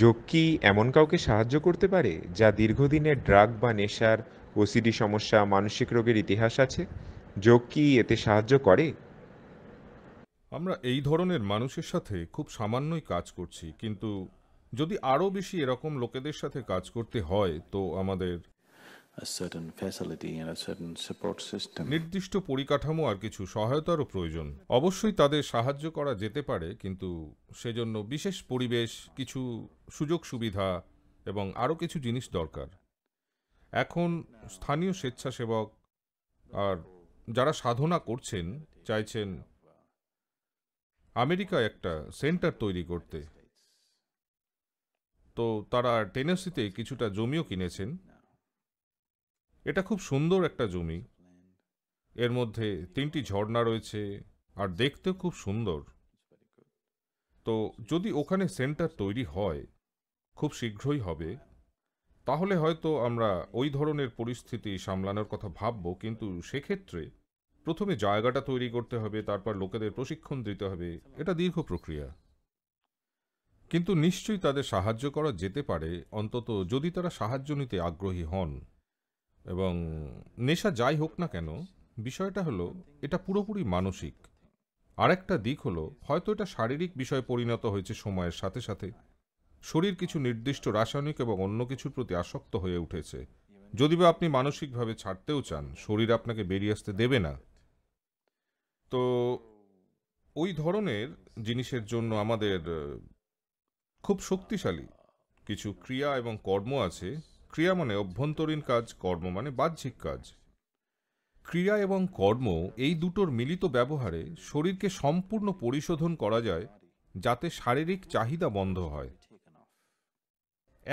যোগ কি এমন কাউকে সাহায্য করতে পারে যা দীর্ঘদিনের ড্রাগ বা নেশার ওসিডি সমস্যা মানসিক রোগের ইতিহাস আছে যোগ কি এতে সাহায্য করে আমরা এই ধরনের মানুষের সাথে খুব সামান্যই কাজ করছি কিন্তু যদি আরও বেশি এরকম লোকেদের সাথে কাজ করতে হয় তো আমাদের নির্দিষ্ট পরিকাঠামো আর কিছু সহায়তারও প্রয়োজন অবশ্যই তাদের সাহায্য করা যেতে পারে কিন্তু সেজন্য বিশেষ পরিবেশ কিছু সুযোগ সুবিধা এবং আরও কিছু জিনিস দরকার এখন স্থানীয় স্বেচ্ছাসেবক আর যারা সাধনা করছেন চাইছেন আমেরিকা একটা সেন্টার তৈরি করতে তো তারা টেনেসিতে কিছুটা জমিও কিনেছেন এটা খুব সুন্দর একটা জমি এর মধ্যে তিনটি ঝর্ণা রয়েছে আর দেখতেও খুব সুন্দর তো যদি ওখানে সেন্টার তৈরি হয় খুব শীঘ্রই হবে তাহলে হয়তো আমরা ওই ধরনের পরিস্থিতি সামলানোর কথা ভাববো কিন্তু সেক্ষেত্রে প্রথমে জায়গাটা তৈরি করতে হবে তারপর লোকেদের প্রশিক্ষণ দিতে হবে এটা দীর্ঘ প্রক্রিয়া কিন্তু নিশ্চয়ই তাদের সাহায্য করা যেতে পারে অন্তত যদি তারা সাহায্য নিতে আগ্রহী হন এবং নেশা যাই হোক না কেন বিষয়টা হলো এটা পুরোপুরি মানসিক আরেকটা দিক হলো হয়তো এটা শারীরিক বিষয় পরিণত হয়েছে সময়ের সাথে সাথে শরীর কিছু নির্দিষ্ট রাসায়নিক এবং অন্য কিছুর প্রতি আসক্ত হয়ে উঠেছে যদি বা আপনি মানসিকভাবে ছাড়তেও চান শরীর আপনাকে বেরিয়ে আসতে দেবে না তো ওই ধরনের জিনিসের জন্য আমাদের খুব শক্তিশালী কিছু ক্রিয়া এবং কর্ম আছে ক্রিয়া মানে অভ্যন্তরীণ কাজ কর্ম মানে বাহ্যিক কাজ ক্রিয়া এবং কর্ম এই দুটোর মিলিত ব্যবহারে শরীরকে সম্পূর্ণ পরিশোধন করা যায় যাতে শারীরিক চাহিদা বন্ধ হয়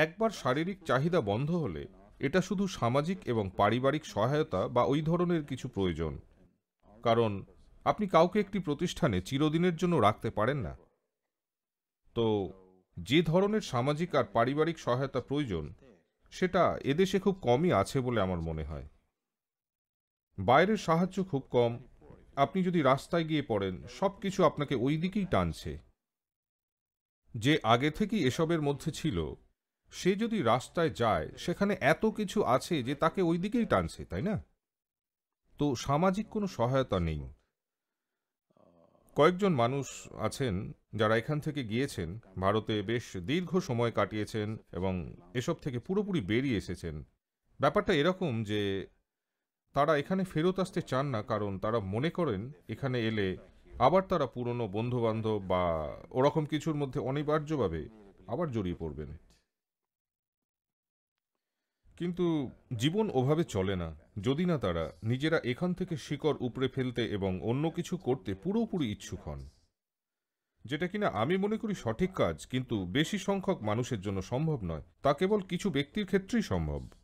একবার শারীরিক চাহিদা বন্ধ হলে এটা শুধু সামাজিক এবং পারিবারিক সহায়তা বা ওই ধরনের কিছু প্রয়োজন কারণ আপনি কাউকে একটি প্রতিষ্ঠানে চিরদিনের জন্য রাখতে পারেন না তো যে ধরনের সামাজিক আর পারিবারিক সহায়তা প্রয়োজন সেটা এদেশে খুব কমই আছে বলে আমার মনে হয় বাইরের সাহায্য খুব কম আপনি যদি রাস্তায় গিয়ে পড়েন সব কিছু আপনাকে ওই দিকেই টানছে যে আগে থেকেই এসবের মধ্যে ছিল সে যদি রাস্তায় যায় সেখানে এত কিছু আছে যে তাকে ওই দিকেই টানছে তাই না তো সামাজিক কোনো সহায়তা নেই কয়েকজন মানুষ আছেন যারা এখান থেকে গিয়েছেন ভারতে বেশ দীর্ঘ সময় কাটিয়েছেন এবং এসব থেকে পুরোপুরি বেরিয়ে এসেছেন ব্যাপারটা এরকম যে তারা এখানে ফেরত আসতে চান না কারণ তারা মনে করেন এখানে এলে আবার তারা পুরনো বন্ধুবান্ধব বা ওরকম কিছুর মধ্যে অনিবার্যভাবে আবার জড়িয়ে পড়বেন কিন্তু জীবন ওভাবে চলে না যদি না তারা নিজেরা এখান থেকে শিকড় উপড়ে ফেলতে এবং অন্য কিছু করতে পুরোপুরি ইচ্ছুক হন যেটা কিনা আমি মনে করি সঠিক কাজ কিন্তু বেশি সংখ্যক মানুষের জন্য সম্ভব নয় তা কেবল কিছু ব্যক্তির ক্ষেত্রেই সম্ভব